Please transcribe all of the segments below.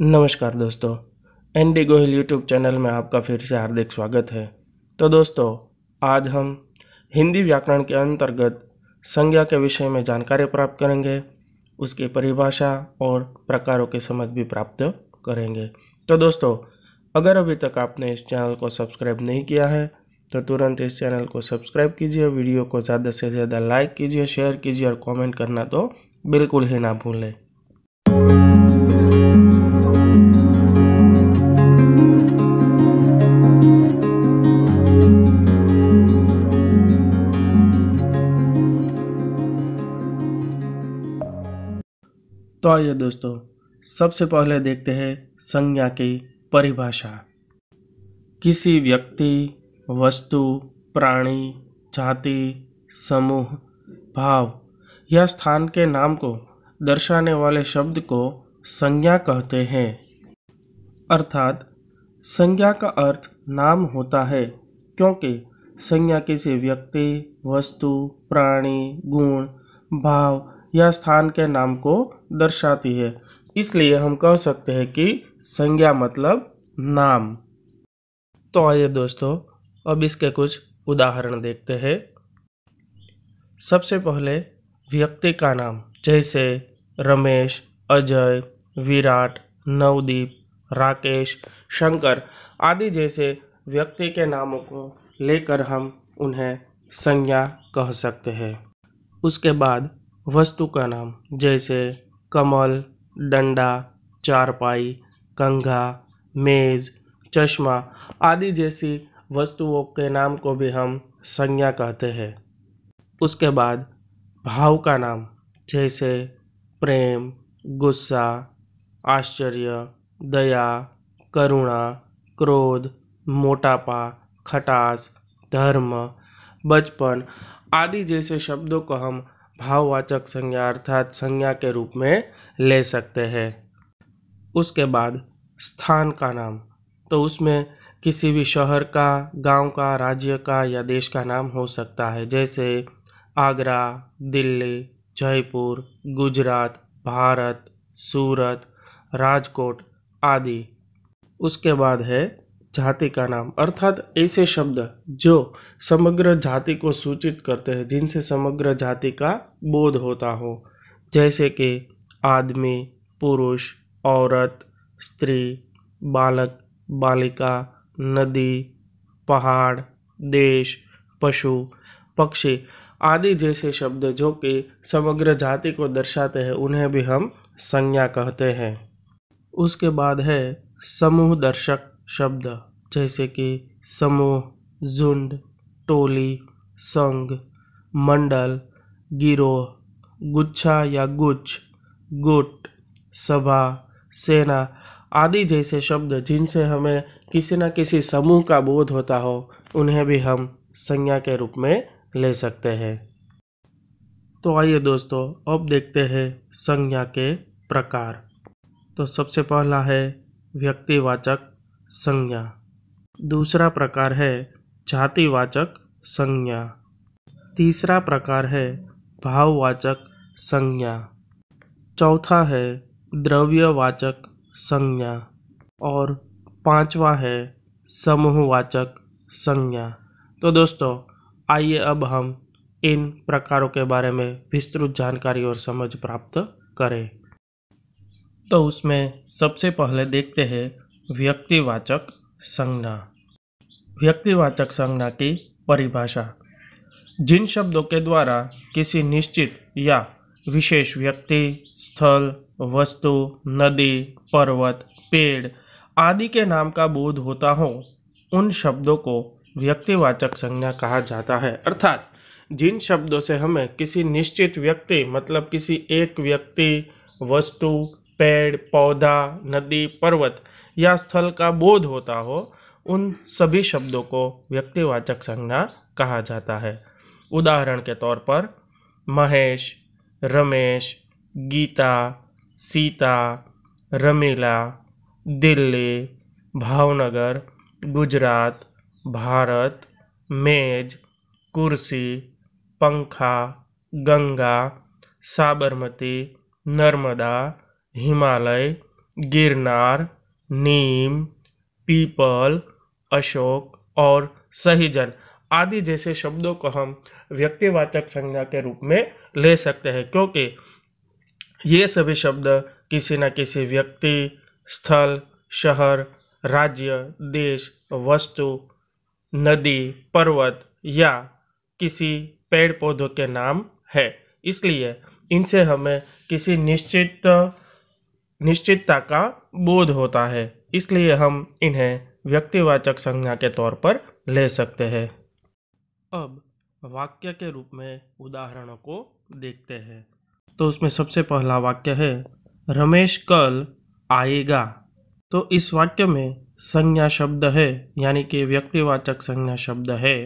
नमस्कार दोस्तों N D Gohil YouTube channel में आपका फिर से हार्दिक स्वागत है तो दोस्तों आज हम हिंदी व्याकरण के अंतर्गत संज्ञा के विषय में जानकारी प्राप्त करेंगे उसकी परिभाषा और प्रकारों की समझ भी प्राप्त करेंगे तो दोस्तों अगर अभी तक आपने इस चैनल को सब्सक्राइब नहीं किया है तो तुरंत इस चैनल को सब्सक्राइब कीजिए वीडियो को ज़्यादा से ज़्यादा लाइक कीजिए शेयर कीजिए और कमेंट करना तो बिल्कुल ही ना भूलें तो आइए दोस्तों सबसे पहले देखते हैं संज्ञा की परिभाषा किसी व्यक्ति वस्तु प्राणी जाति समूह भाव या स्थान के नाम को दर्शाने वाले शब्द को संज्ञा कहते हैं अर्थात संज्ञा का अर्थ नाम होता है क्योंकि संज्ञा किसी व्यक्ति वस्तु प्राणी गुण भाव या स्थान के नाम को दर्शाती है इसलिए हम कह सकते हैं कि संज्ञा मतलब नाम तो आइए दोस्तों अब इसके कुछ उदाहरण देखते हैं सबसे पहले व्यक्ति का नाम जैसे रमेश अजय विराट नवदीप राकेश शंकर आदि जैसे व्यक्ति के नामों को लेकर हम उन्हें संज्ञा कह सकते हैं उसके बाद वस्तु का नाम जैसे कमल डंडा चारपाई कंघा मेज़ चश्मा आदि जैसी वस्तुओं के नाम को भी हम संज्ञा कहते हैं उसके बाद भाव का नाम जैसे प्रेम गुस्सा आश्चर्य दया करुणा क्रोध मोटापा खटास धर्म बचपन आदि जैसे शब्दों को हम भाववाचक संज्ञा अर्थात संज्ञा के रूप में ले सकते हैं उसके बाद स्थान का नाम तो उसमें किसी भी शहर का गांव का राज्य का या देश का नाम हो सकता है जैसे आगरा दिल्ली जयपुर गुजरात भारत सूरत राजकोट आदि उसके बाद है जाति का नाम अर्थात ऐसे शब्द जो समग्र जाति को सूचित करते हैं जिनसे समग्र जाति का बोध होता हो जैसे कि आदमी पुरुष औरत स्त्री बालक बालिका नदी पहाड़ देश पशु पक्षी आदि जैसे शब्द जो कि समग्र जाति को दर्शाते हैं उन्हें भी हम संज्ञा कहते हैं उसके बाद है समूह दर्शक शब्द जैसे कि समूह झुंड टोली संघ मंडल गिरोह गुच्छा या गुच्छ गुट सभा सेना आदि जैसे शब्द जिनसे हमें किसी न किसी समूह का बोध होता हो उन्हें भी हम संज्ञा के रूप में ले सकते हैं तो आइए दोस्तों अब देखते हैं संज्ञा के प्रकार तो सबसे पहला है व्यक्तिवाचक संज्ञा दूसरा प्रकार है जातिवाचक संज्ञा तीसरा प्रकार है भाववाचक संज्ञा चौथा है द्रव्यवाचक संज्ञा और पांचवा है समूहवाचक संज्ञा तो दोस्तों आइए अब हम इन प्रकारों के बारे में विस्तृत जानकारी और समझ प्राप्त करें तो उसमें सबसे पहले देखते हैं व्यक्तिवाचक संज्ञा व्यक्तिवाचक संज्ञा की परिभाषा जिन शब्दों के द्वारा किसी निश्चित या विशेष व्यक्ति स्थल वस्तु नदी पर्वत पेड़ आदि के नाम का बोध होता हो उन शब्दों को व्यक्तिवाचक संज्ञा कहा जाता है अर्थात जिन शब्दों से हमें किसी निश्चित व्यक्ति मतलब किसी एक व्यक्ति वस्तु पेड़ पौधा नदी पर्वत या स्थल का बोध होता हो उन सभी शब्दों को व्यक्तिवाचक संज्ञा कहा जाता है उदाहरण के तौर पर महेश रमेश गीता सीता रमीला दिल्ली भावनगर गुजरात भारत मेज कुर्सी पंखा गंगा साबरमती नर्मदा हिमालय गिरनार नीम पीपल अशोक और सहीजन आदि जैसे शब्दों को हम व्यक्तिवाचक संज्ञा के रूप में ले सकते हैं क्योंकि ये सभी शब्द किसी न किसी व्यक्ति स्थल शहर राज्य देश वस्तु नदी पर्वत या किसी पेड़ पौधों के नाम है इसलिए इनसे हमें किसी निश्चित निश्चितता का बोध होता है इसलिए हम इन्हें व्यक्तिवाचक संज्ञा के तौर पर ले सकते हैं अब वाक्य के रूप में उदाहरणों को देखते हैं तो उसमें सबसे पहला वाक्य है रमेश कल आएगा तो इस वाक्य में संज्ञा शब्द है यानी कि व्यक्तिवाचक संज्ञा शब्द है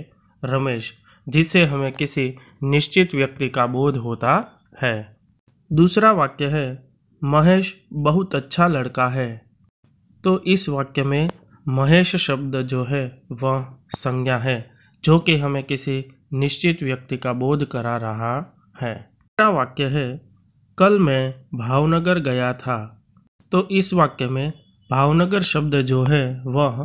रमेश जिससे हमें किसी निश्चित व्यक्ति का बोध होता है दूसरा वाक्य है महेश बहुत अच्छा लड़का है तो इस वाक्य में महेश शब्द जो है वह संज्ञा है जो कि हमें किसी निश्चित व्यक्ति का बोध करा रहा है तीसरा वाक्य है कल मैं भावनगर गया था तो इस वाक्य में भावनगर शब्द जो है वह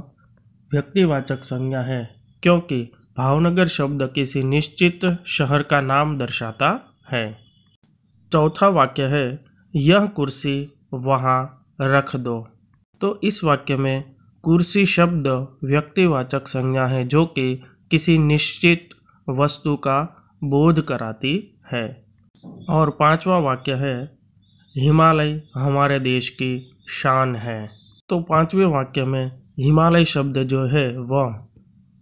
व्यक्तिवाचक संज्ञा है क्योंकि भावनगर शब्द किसी निश्चित शहर का नाम दर्शाता है चौथा वाक्य है यह कुर्सी वहाँ रख दो तो इस वाक्य में कुर्सी शब्द व्यक्तिवाचक संज्ञा है जो कि किसी निश्चित वस्तु का बोध कराती है और पांचवा वाक्य है हिमालय हमारे देश की शान है तो पांचवें वाक्य में हिमालय शब्द जो है वह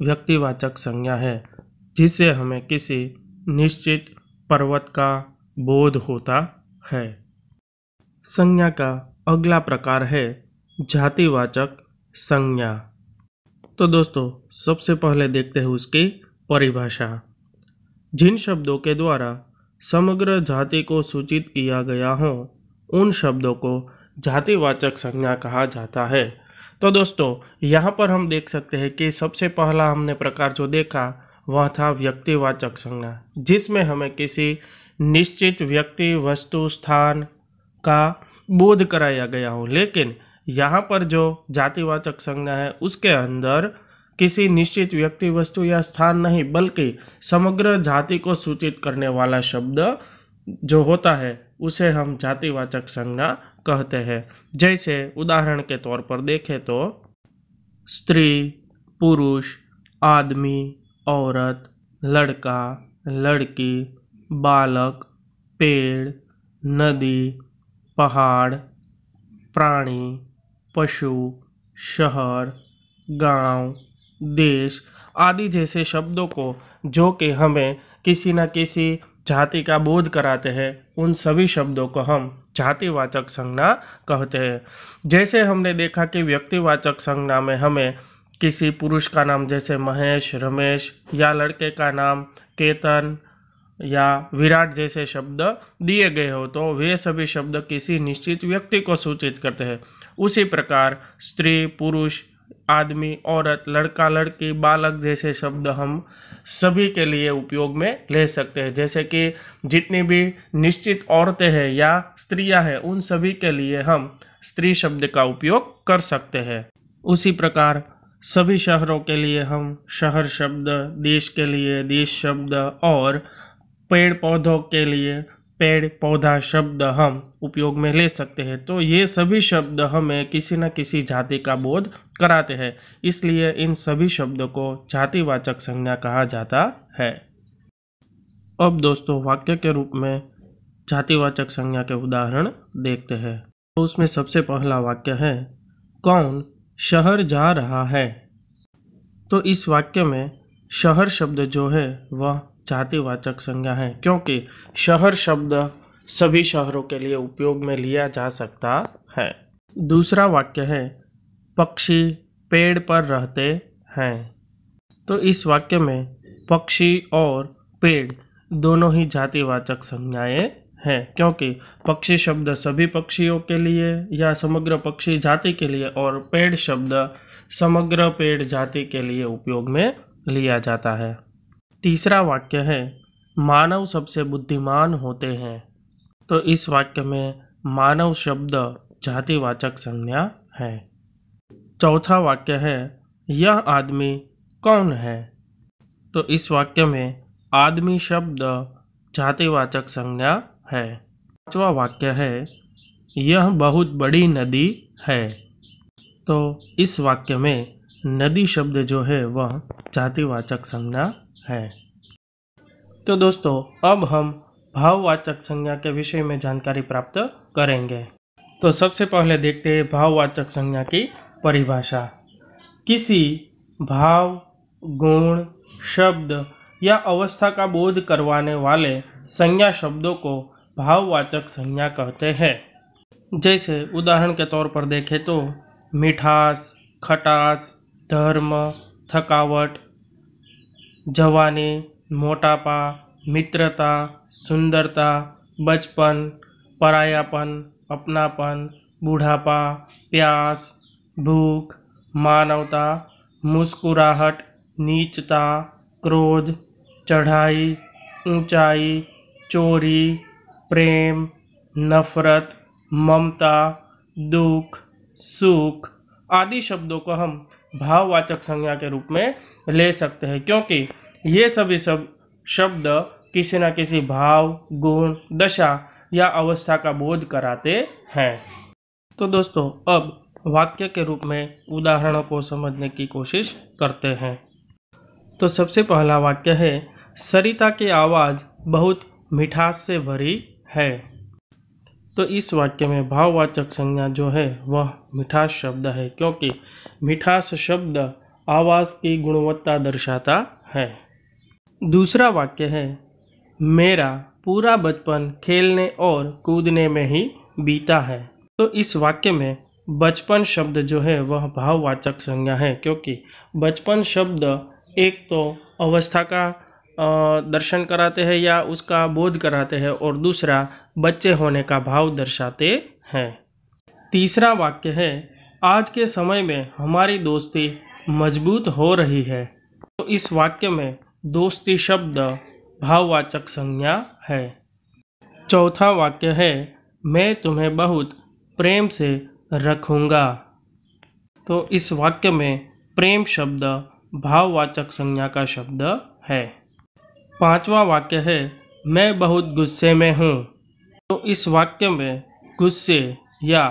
व्यक्तिवाचक संज्ञा है जिससे हमें किसी निश्चित पर्वत का बोध होता है संज्ञा का अगला प्रकार है जातिवाचक संज्ञा तो दोस्तों सबसे पहले देखते हैं उसकी परिभाषा जिन शब्दों के द्वारा समग्र जाति को सूचित किया गया हो उन शब्दों को जातिवाचक संज्ञा कहा जाता है तो दोस्तों यहाँ पर हम देख सकते हैं कि सबसे पहला हमने प्रकार जो देखा वह था व्यक्तिवाचक संज्ञा जिसमें हमें किसी निश्चित व्यक्ति वस्तु स्थान का बोध कराया गया हो लेकिन यहाँ पर जो जातिवाचक संज्ञा है उसके अंदर किसी निश्चित व्यक्ति वस्तु या स्थान नहीं बल्कि समग्र जाति को सूचित करने वाला शब्द जो होता है उसे हम जातिवाचक संज्ञा कहते हैं जैसे उदाहरण के तौर पर देखें तो स्त्री पुरुष आदमी औरत लड़का लड़की बालक पेड़ नदी पहाड़ प्राणी पशु शहर गाँव देश आदि जैसे शब्दों को जो कि हमें किसी न किसी जाति का बोध कराते हैं उन सभी शब्दों को हम जातिवाचक संज्ञा कहते हैं जैसे हमने देखा कि व्यक्तिवाचक संज्ञा में हमें किसी पुरुष का नाम जैसे महेश रमेश या लड़के का नाम केतन या विराट जैसे शब्द दिए गए हो तो वे सभी शब्द किसी निश्चित व्यक्ति को सूचित करते हैं उसी प्रकार स्त्री पुरुष आदमी औरत लड़का लड़की बालक जैसे शब्द हम सभी के लिए उपयोग में ले सकते हैं जैसे कि जितनी भी निश्चित औरतें हैं या स्त्रियां हैं उन सभी के लिए हम स्त्री शब्द का उपयोग कर सकते हैं उसी प्रकार सभी शहरों के लिए हम शहर शब्द देश के लिए देश शब्द और पेड़ पौधों के लिए पेड़ पौधा शब्द हम उपयोग में ले सकते हैं तो ये सभी शब्द हमें किसी न किसी जाति का बोध कराते हैं इसलिए इन सभी शब्दों को जातिवाचक संज्ञा कहा जाता है अब दोस्तों वाक्य के रूप में जातिवाचक संज्ञा के उदाहरण देखते हैं तो उसमें सबसे पहला वाक्य है कौन शहर जा रहा है तो इस वाक्य में शहर शब्द जो है वह जातिवाचक संज्ञा है क्योंकि शहर शब्द सभी शहरों के लिए उपयोग में लिया जा सकता है दूसरा वाक्य है पक्षी पेड़ पर रहते हैं तो इस वाक्य में पक्षी और पेड़ दोनों ही जातिवाचक संज्ञाएं हैं क्योंकि पक्षी शब्द सभी पक्षियों के लिए या समग्र पक्षी जाति के लिए और पेड़ शब्द समग्र पेड़ जाति के लिए उपयोग में लिया जाता है तीसरा वाक्य है मानव सबसे बुद्धिमान होते हैं तो इस वाक्य में मानव शब्द जातिवाचक संज्ञा है चौथा वाक्य है यह आदमी कौन है तो इस वाक्य में आदमी शब्द जातिवाचक संज्ञा है पांचवा वाक्य है यह बहुत बड़ी नदी है तो इस वाक्य में नदी शब्द जो है वह जातिवाचक संज्ञा है तो दोस्तों अब हम भाववाचक संज्ञा के विषय में जानकारी प्राप्त करेंगे तो सबसे पहले देखते हैं भाववाचक संज्ञा की परिभाषा किसी भाव गुण शब्द या अवस्था का बोध करवाने वाले संज्ञा शब्दों को भाववाचक संज्ञा कहते हैं जैसे उदाहरण के तौर पर देखें तो मिठास खटास धर्म थकावट जवानी मोटापा मित्रता सुंदरता बचपन परायापन अपनापन बूढ़ापा प्यास भूख मानवता मुस्कुराहट नीचता क्रोध चढ़ाई ऊंचाई चोरी प्रेम नफ़रत ममता दुख सुख आदि शब्दों को हम भाववाचक संज्ञा के रूप में ले सकते हैं क्योंकि ये सभी सब शब्द किसी न किसी भाव गुण दशा या अवस्था का बोध कराते हैं तो दोस्तों अब वाक्य के रूप में उदाहरणों को समझने की कोशिश करते हैं तो सबसे पहला वाक्य है सरिता की आवाज़ बहुत मिठास से भरी है तो इस वाक्य में भाववाचक संज्ञा जो है वह मिठास शब्द है क्योंकि मिठास शब्द आवाज़ की गुणवत्ता दर्शाता है दूसरा वाक्य है मेरा पूरा बचपन खेलने और कूदने में ही बीता है तो इस वाक्य में बचपन शब्द जो है वह भाववाचक संज्ञा है क्योंकि बचपन शब्द एक तो अवस्था का दर्शन कराते हैं या उसका बोध कराते हैं और दूसरा बच्चे होने का भाव दर्शाते हैं तीसरा वाक्य है आज के समय में हमारी दोस्ती मजबूत हो रही है तो इस वाक्य में दोस्ती शब्द भाववाचक संज्ञा है चौथा वाक्य है मैं तुम्हें बहुत प्रेम से रखूँगा तो इस वाक्य में प्रेम शब्द भाववाचक संज्ञा का शब्द है पांचवा वाक्य है मैं बहुत गुस्से में हूँ तो इस वाक्य में गुस्से या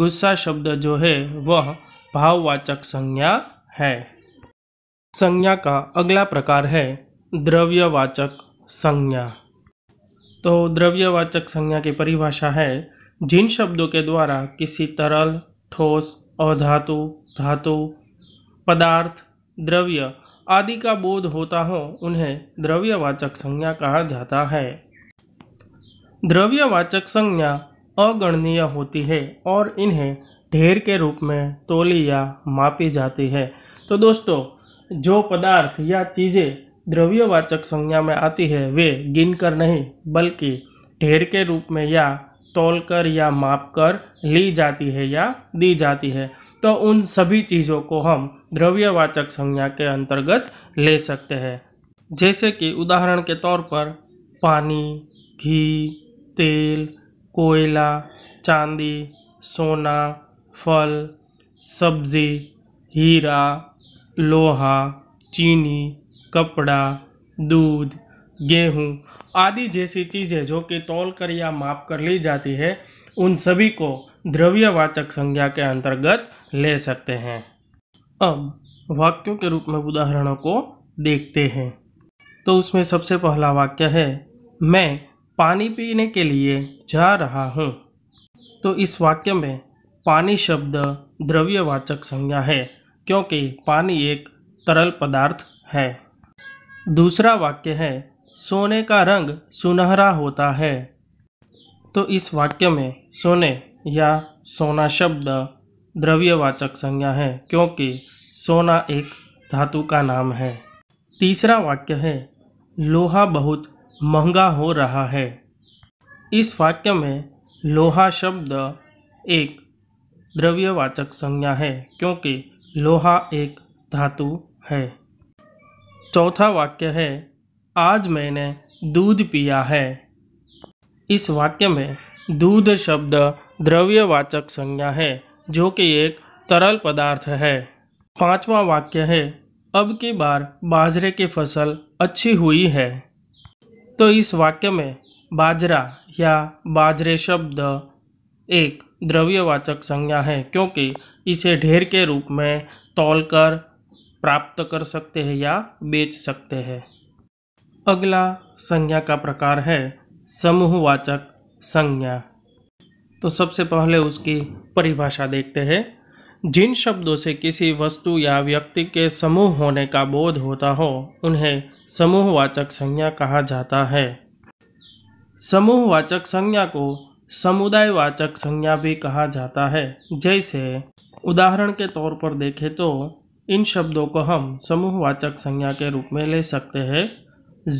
गुस्सा शब्द जो है वह भाववाचक संज्ञा है संज्ञा का अगला प्रकार है द्रव्यवाचक संज्ञा तो द्रव्यवाचक संज्ञा की परिभाषा है जिन शब्दों के द्वारा किसी तरल ठोस अधातु धातु पदार्थ द्रव्य आदि का बोध होता हो उन्हें द्रव्यवाचक संज्ञा कहा जाता है द्रव्यवाचक संज्ञा अगणनीय होती है और इन्हें ढेर के रूप में तोली या मापी जाती है तो दोस्तों जो पदार्थ या चीज़ें द्रव्यवाचक संज्ञा में आती है वे गिनकर नहीं बल्कि ढेर के रूप में या तोल कर या माप कर ली जाती है या दी जाती है तो उन सभी चीज़ों को हम द्रव्यवाचक संज्ञा के अंतर्गत ले सकते हैं जैसे कि उदाहरण के तौर पर पानी घी तेल कोयला चांदी सोना फल सब्जी हीरा लोहा चीनी कपड़ा दूध गेहूँ आदि जैसी चीज़ें जो कि तौल कर या माप कर ली जाती है उन सभी को द्रव्यवाचक संज्ञा के अंतर्गत ले सकते हैं अब वाक्यों के रूप में उदाहरणों को देखते हैं तो उसमें सबसे पहला वाक्य है मैं पानी पीने के लिए जा रहा हूँ तो इस वाक्य में पानी शब्द द्रव्यवाचक संज्ञा है क्योंकि पानी एक तरल पदार्थ है दूसरा वाक्य है सोने का रंग सुनहरा होता है तो इस वाक्य में सोने या सोना शब्द द्रव्यवाचक संज्ञा है क्योंकि सोना एक धातु का नाम है तीसरा वाक्य है लोहा बहुत महंगा हो रहा है इस वाक्य में लोहा शब्द एक द्रव्यवाचक संज्ञा है क्योंकि लोहा एक धातु है चौथा वाक्य है आज मैंने दूध पिया है इस वाक्य में दूध शब्द द्रव्यवाचक संज्ञा है जो कि एक तरल पदार्थ है पांचवा वाक्य है अब की बार बाजरे की फसल अच्छी हुई है तो इस वाक्य में बाजरा या बाजरे शब्द एक द्रव्यवाचक संज्ञा है क्योंकि इसे ढेर के रूप में तोल कर प्राप्त कर सकते हैं या बेच सकते हैं अगला संज्ञा का प्रकार है समूहवाचक संज्ञा तो सबसे पहले उसकी परिभाषा देखते हैं जिन शब्दों से किसी वस्तु या व्यक्ति के समूह होने का बोध होता हो उन्हें समूहवाचक संज्ञा कहा जाता है समूहवाचक संज्ञा को समुदायवाचक संज्ञा भी कहा जाता है जैसे उदाहरण के तौर पर देखें तो इन शब्दों को हम समूहवाचक संज्ञा के रूप में ले सकते हैं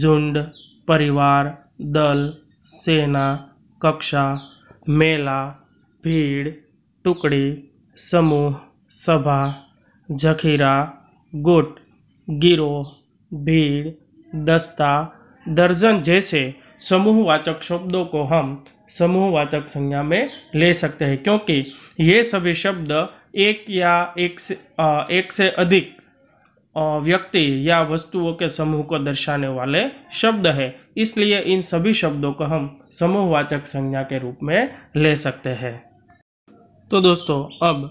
झुंड परिवार दल सेना कक्षा मेला भीड़ टुकड़ी समूह सभा जखीरा गुट गिरोह भीड़ दस्ता दर्जन जैसे समूहवाचक शब्दों को हम समूहवाचक संज्ञा में ले सकते हैं क्योंकि ये सभी शब्द एक या एक से आ, एक से अधिक व्यक्ति या वस्तुओं के समूह को दर्शाने वाले शब्द है इसलिए इन सभी शब्दों को हम समूहवाचक संज्ञा के रूप में ले सकते हैं तो दोस्तों अब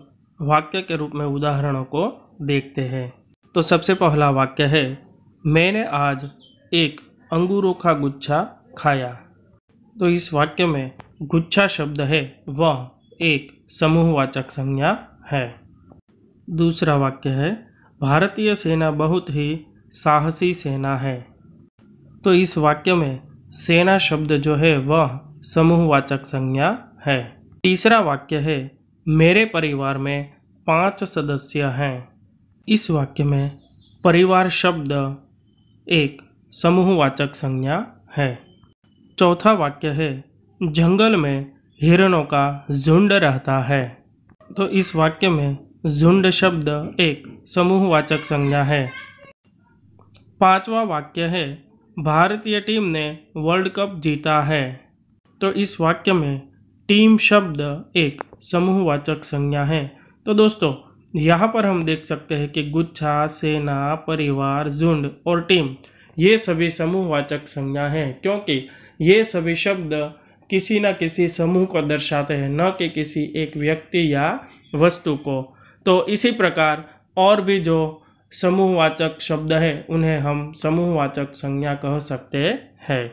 वाक्य के रूप में उदाहरणों को देखते हैं तो सबसे पहला वाक्य है मैंने आज एक अंगूरों का गुच्छा खाया तो इस वाक्य में गुच्छा शब्द है वह एक समूहवाचक संज्ञा है दूसरा वाक्य है भारतीय सेना बहुत ही साहसी सेना है तो इस वाक्य में सेना शब्द जो है वह समूहवाचक संज्ञा है तीसरा वाक्य है मेरे परिवार में पांच सदस्य हैं इस वाक्य में परिवार शब्द एक समूहवाचक संज्ञा है चौथा वाक्य है जंगल में हिरणों का झुंड रहता है तो इस वाक्य में झुंड शब्द एक समूहवाचक संज्ञा है पांचवा वाक्य है भारतीय टीम ने वर्ल्ड कप जीता है तो इस वाक्य में टीम शब्द एक समूहवाचक संज्ञा है तो दोस्तों यहाँ पर हम देख सकते हैं कि गुच्छा सेना परिवार झुंड और टीम ये सभी समूहवाचक संज्ञा है क्योंकि ये सभी शब्द किसी न किसी समूह को दर्शाते हैं न कि किसी एक व्यक्ति या वस्तु को तो इसी प्रकार और भी जो समूहवाचक शब्द है उन्हें हम समूहवाचक संज्ञा कह सकते हैं